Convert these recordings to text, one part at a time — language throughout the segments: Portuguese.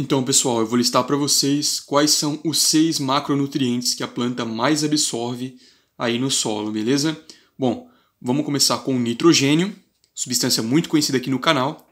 Então, pessoal, eu vou listar para vocês quais são os seis macronutrientes que a planta mais absorve aí no solo, beleza? Bom, vamos começar com o nitrogênio, substância muito conhecida aqui no canal,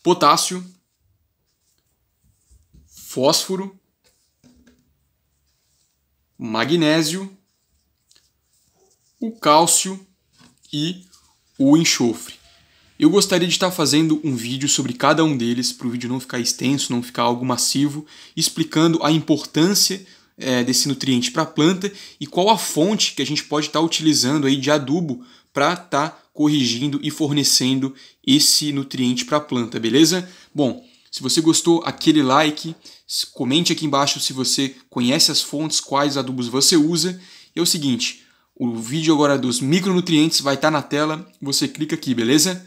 potássio, fósforo, magnésio, o cálcio e o enxofre. Eu gostaria de estar fazendo um vídeo sobre cada um deles, para o vídeo não ficar extenso, não ficar algo massivo, explicando a importância é, desse nutriente para a planta e qual a fonte que a gente pode estar utilizando aí de adubo para estar corrigindo e fornecendo esse nutriente para a planta, beleza? Bom, se você gostou, aquele like, comente aqui embaixo se você conhece as fontes, quais adubos você usa. E é o seguinte, o vídeo agora dos micronutrientes vai estar na tela, você clica aqui, beleza?